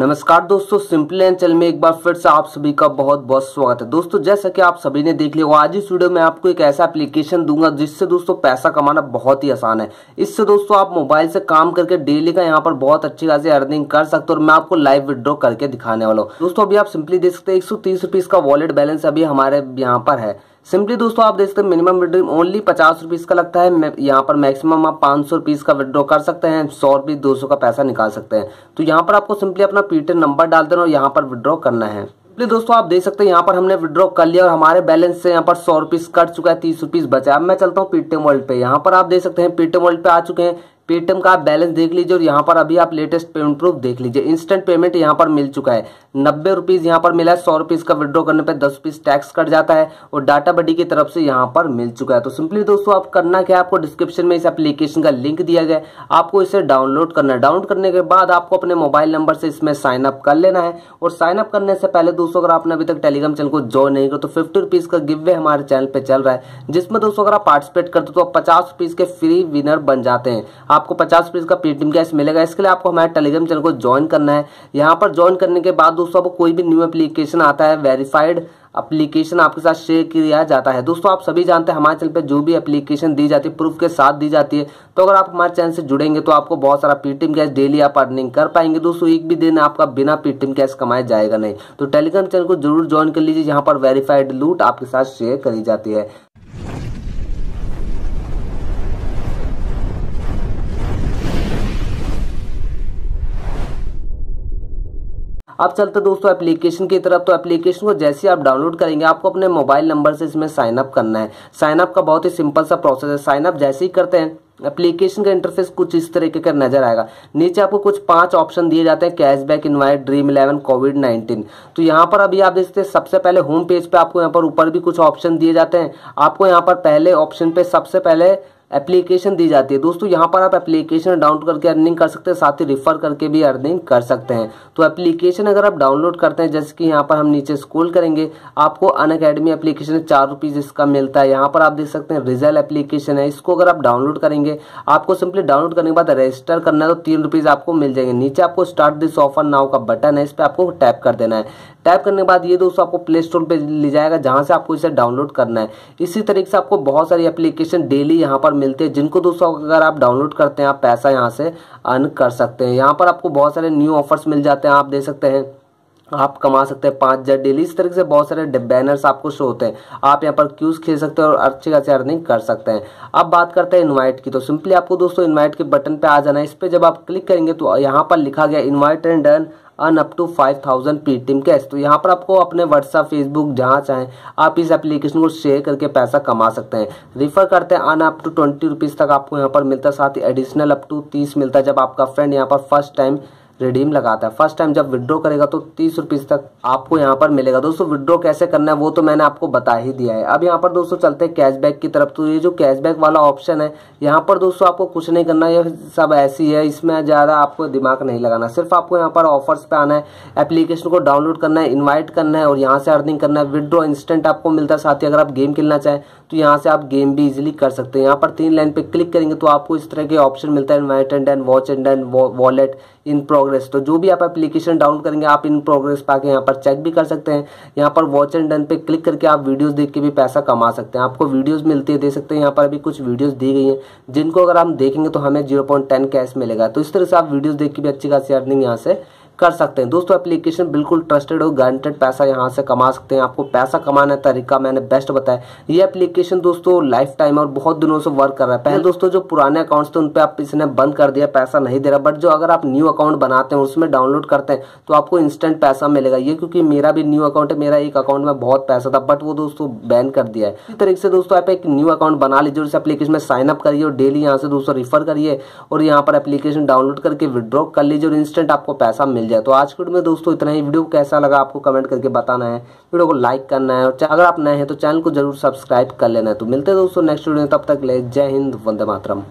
नमस्कार दोस्तों simple and में एक बार फिर से आप सभी का बहुत बहुत स्वागत है दोस्तों जैसा कि आप सभी ने देख लिया आज इस वीडियो में आपको एक ऐसा एप्लीकेशन दूंगा जिससे दोस्तों पैसा कमाना बहुत ही आसान है इससे दोस्तों आप मोबाइल से काम करके डेली का यहाँ पर बहुत अच्छी खासी अर्निंग कर सकते हो और मैं आपको लाइव विद्रॉ करके दिखाने वाला हूँ दोस्तों अभी आप सिंपली देख सकते हैं एक का वॉलेट बैलेंस अभी हमारे यहाँ पर है सिंपली दोस्तों आप देख सकते हैं मिनिमम विड्रो ओनली पचास रुपीज़ का लगता है यहाँ पर मैक्सिमम आप पाँच सौ रुपीज़ का विड्रॉ कर सकते हैं सौ रुपीज़ दो सौ का पैसा निकाल सकते हैं तो यहाँ पर आपको सिंपली अपना पीटर नंबर डाल देना और यहाँ पर विड्रॉ करना है सिंपली दोस्तों आप देख सकते हैं यहाँ पर हमने विड्रॉ कर लिया और हमारे बैलेंस से यहाँ पर सौ रुपीज कट चुका है तीस रुपीज बचा अब मैं चलता हूँ पीटीएम वर्ल्ड पे यहाँ पर आप देख सकते हैं पीटीएम वर्ल्ड पे आ चुके हैं पेटीएम का आप बैलेंस देख लीजिए और यहाँ पर अभी आप लेटेस्ट पेमेंट प्रूफ देख लीजिए इंस्टेंट पेमेंट यहाँ पर मिल चुका है नब्बे रुपीज़ यहाँ पर मिला है सौ रुपीज़ का विड्रॉ करने पर दस रुपीज़ टैक्स कट जाता है और डाटा बडी की तरफ से यहाँ पर मिल चुका है तो सिंपली दोस्तों आप करना क्या आपको डिस्क्रिप्शन में इस एप्लीकेशन का लिंक दिया गया आपको इसे डाउनलोड करना है डाउनलोड करने के बाद आपको अपने मोबाइल नंबर से इसमें साइन अप कर लेना है और साइन अप करने से पहले दोस्तों अगर आपने अभी तक टेलीग्राम चैनल को ज्वाइन नहीं किया तो फिफ्टी रुपीज़ का गिव वे हमारे चैनल पर चल रहा है जिसमें दोस्तों अगर आप पार्टिसिपेट करते हो तो आप पचास रुपीज़ के फ्री विनर बन जाते हैं आपको पचास रुपीज़ का पेटीएम कैश मिलेगा इसके लिए आपको हमारे टेलीग्राम चैनल को ज्वाइन करना है यहाँ पर ज्वाइन करने के बाद दोस्तों आपको कोई भी न्यू एप्लीकेशन आता है वेरीफाइड अप्लीकेशन आपके साथ शेयर किया जाता है दोस्तों आप सभी जानते हैं हमारे चैनल पर जो भी एप्लीकेशन दी जाती है प्रूफ के साथ दी जाती है तो अगर आप हमारे चैनल से जुड़ेंगे तो आपको बहुत सारा पीटीएम कैश डेली आप अर्निंग कर पाएंगे दोस्तों एक भी दिन आपका बिना पीटीएम कैश कमाया जाएगा नहीं तो टेलीग्राम चैनल को जरूर ज्वाइन कर लीजिए यहाँ पर वेरीफाइड लूट आपके साथ शेयर करी जाती है अब चलते दोस्तों एप्लीकेशन की तरफ तो एप्लीकेशन को जैसे ही आप डाउनलोड करेंगे आपको अपने मोबाइल नंबर से इसमें साइनअप करना है साइनअप का बहुत ही सिंपल सा प्रोसेस है साइनअप जैसे ही करते हैं एप्लीकेशन का इंटरफेस कुछ इस तरीके का नजर आएगा नीचे आपको कुछ पांच ऑप्शन दिए जाते हैं cashback invite Dream Eleven covid nineteen तो यहाँ पर अभी आप देखते हैं सबसे पहले होम पेज पे आपको यहाँ पर ऊपर भी कुछ ऑप्शन दिए जाते हैं आपको यहाँ पर पहले ऑप्शन पे सबसे पहले एप्लीकेशन दी जाती है दोस्तों यहाँ पर आप एप्लीकेशन डाउनलोड करके अर्निंग कर सकते हैं साथ ही रिफर करके भी अर्निंग कर सकते हैं तो एप्लीकेशन अगर आप डाउनलोड करते हैं जैसे कि यहाँ पर हम नीचे स्कूल करेंगे आपको अन अकेडमी एप्लीकेशन चार रुपीज़ इसका मिलता है यहाँ पर आप देख सकते हैं रिजल एप्लीकेशन है इसको अगर आप डाउनलोड करेंगे आपको सिंपली डाउनलोड करने के बाद रजिस्टर करना है तो तीन रुपीज़ आपको मिल जाएंगे नीचे आपको स्टार्ट दिस ऑफर नाव का बटन है इस पर आपको टैप कर देना है टैप करने के बाद ये दोस्तों आपको प्ले स्टोर पर ले जाएगा जहाँ से आपको इसे डाउनलोड करना है इसी तरीके से आपको बहुत सारी एप्लीकेशन डेली यहाँ पर मिलती है जिनको दोस्तों अगर आप डाउनलोड करते हैं आप पैसा यहाँ से अर्न कर सकते हैं यहाँ पर आपको बहुत सारे न्यू ऑफर्स मिल जाते हैं आप दे सकते हैं आप कमा सकते हैं पाँच हज़ार डेली इस तरीके से बहुत सारे बैनर्स आपको शो होते हैं आप यहाँ पर क्यूज खेल सकते हैं और अच्छी खासी अर्निंग कर सकते हैं अब बात करते हैं इनवाइट की तो सिंपली आपको दोस्तों इनवाइट के बटन पे आ जाना है इस पर जब आप क्लिक करेंगे तो यहाँ पर लिखा गया invite and done earn up to five thousand Paytm cash तो यहाँ पर आपको अपने व्हाट्सअप फेसबुक जहाँ चाहें आप इस एप्लीकेशन को शेयर करके पैसा कमा सकते हैं रिफर करते हैं earn up to twenty rupees तक आपको यहाँ पर मिलता है साथ ही एडिशनल अप टू तीस मिलता है जब आपका फ्रेंड यहाँ पर फर्स्ट टाइम रिडीम लगाता है फर्स्ट टाइम जब विड्रॉ करेगा तो तीस रुपीज़ तक आपको यहाँ पर मिलेगा दोस्तों विड्रॉ कैसे करना है वो तो मैंने आपको बता ही दिया है अब यहाँ पर दोस्तों चलते हैं कैशबैक की तरफ तो ये जो कैशबैक वाला ऑप्शन है यहाँ पर दोस्तों आपको कुछ नहीं करना ये सब ऐसी है इसमें ज़्यादा आपको दिमाग नहीं लगाना सिर्फ आपको यहाँ पर ऑफर्स पे आना है एप्लीकेशन को डाउनलोड करना है इन्वाइट करना है और यहाँ से अर्निंग करना है विड्रॉ इंस्टेंट आपको मिलता है साथ ही अगर आप गेम खेलना चाहें तो यहाँ से आप गेम भी इजिली कर सकते हैं यहाँ पर तीन लाइन पे क्लिक करेंगे तो आपको इस तरह के ऑप्शन मिलता है invite and and watch and and wallet in progress तो जो भी आप एप्लीकेशन डाउनलोड करेंगे आप इन प्रोग्रेस पा के यहाँ पर चेक भी कर सकते हैं यहाँ पर वॉच एंड डन पे क्लिक करके आप वीडियोस देख के भी पैसा कमा सकते हैं आपको वीडियोस मिलती है देख सकते हैं यहाँ पर अभी कुछ वीडियोस दी गई हैं जिनको अगर हम देखेंगे तो हमें जीरो कैश मिलेगा तो इस तरह से आप वीडियोज देख के भी अच्छी खासी अर्निंग यहाँ से कर सकते हैं दोस्तों एप्लीकेशन बिल्कुल ट्रस्टेड और गारंटेड पैसा यहाँ से कमा सकते हैं आपको पैसा कमाने का तरीका मैंने बेस्ट बताया ये एप्लीकेशन दोस्तों लाइफ टाइम और बहुत दिनों से वर्क कर रहा है पहले दोस्तों जो पुराने अकाउंट्स थे उन पर आप इसने बंद कर दिया पैसा नहीं दे रहा बट जो अगर आप न्यू अकाउंट बनाते हैं उसमें डाउनलोड करते हैं तो आपको इंस्टेंट पैसा मिलेगा ये क्योंकि मेरा भी न्यू अकाउंट है मेरा एक अकाउंट में बहुत पैसा था बट वो दोस्तों बैन कर दिया है इस तरीके से दोस्तों आप एक न्यू अकाउंट बना लीजिए उस एप्लीकेशन में साइन अप करिए और डेली यहाँ से दोस्तों रिफर करिए और यहाँ पर एप्लीकेशन डाउनलोड करके विड्रॉ कर लीजिए और इंस्टेंट आपको पैसा मिल जाए तो आज के में दोस्तों इतना ही वीडियो कैसा लगा आपको कमेंट करके बताना है वीडियो को लाइक करना है और अगर आप नए हैं तो चैनल को जरूर सब्सक्राइब कर लेना है तो मिलते हैं दोस्तों नेक्स्ट वीडियो तब तक ले जय हिंद वंदे मातरम